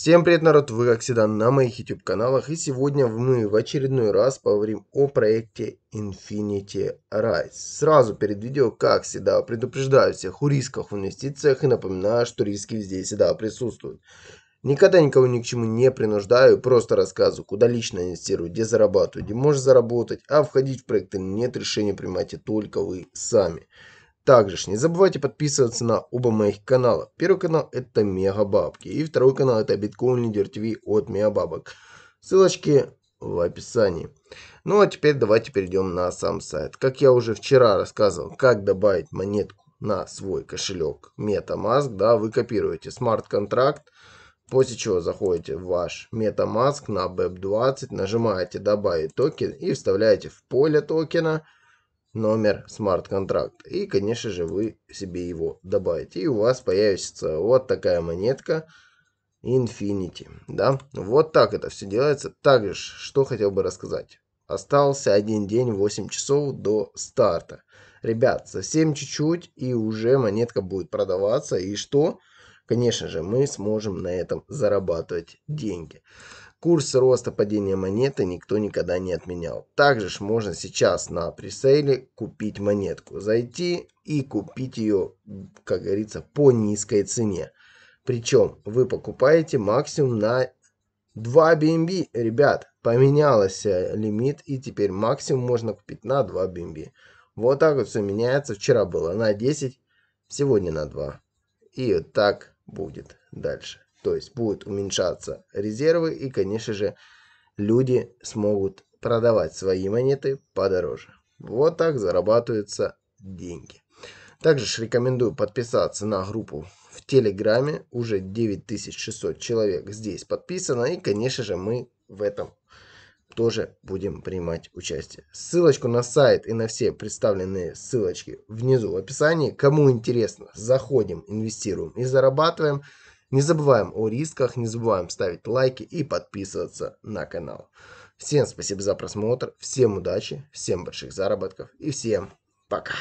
Всем привет, народ! Вы, как всегда, на моих YouTube-каналах. И сегодня мы в очередной раз поговорим о проекте Infinity Rise. Сразу перед видео, как всегда, предупреждаю всех о рисках в инвестициях и напоминаю, что риски везде всегда присутствуют. Никогда никого ни к чему не принуждаю, просто рассказываю, куда лично инвестирую, где зарабатываю, где можешь заработать, а входить в проекты нет решения принимайте только вы сами. Также не забывайте подписываться на оба моих канала. Первый канал это Мегабабки и второй канал это Биткоин Лидер ТВ от Мегабабок. Ссылочки в описании. Ну а теперь давайте перейдем на сам сайт. Как я уже вчера рассказывал, как добавить монетку на свой кошелек MetaMask, да, вы копируете смарт-контракт, после чего заходите в ваш MetaMask на BEP20, нажимаете «Добавить токен» и вставляете в поле токена – номер смарт-контракт. И, конечно же, вы себе его добавите. И у вас появится вот такая монетка Infinity. Да? Вот так это все делается. Также, что хотел бы рассказать. Остался один день, 8 часов до старта. Ребят, совсем чуть-чуть и уже монетка будет продаваться. И что? Конечно же, мы сможем на этом зарабатывать деньги. Курс роста падения монеты никто никогда не отменял. Также ж можно сейчас на пресейле купить монетку, зайти и купить ее, как говорится, по низкой цене. Причем вы покупаете максимум на 2 BNB. Ребят, поменялся э, лимит и теперь максимум можно купить на 2 BNB. Вот так вот все меняется. Вчера было на 10, сегодня на 2. И так будет дальше. То есть будут уменьшаться резервы и, конечно же, люди смогут продавать свои монеты подороже. Вот так зарабатываются деньги. Также рекомендую подписаться на группу в Телеграме. Уже 9600 человек здесь подписано. И, конечно же, мы в этом тоже будем принимать участие. Ссылочку на сайт и на все представленные ссылочки внизу в описании. Кому интересно, заходим, инвестируем и зарабатываем. Не забываем о рисках, не забываем ставить лайки и подписываться на канал. Всем спасибо за просмотр, всем удачи, всем больших заработков и всем пока.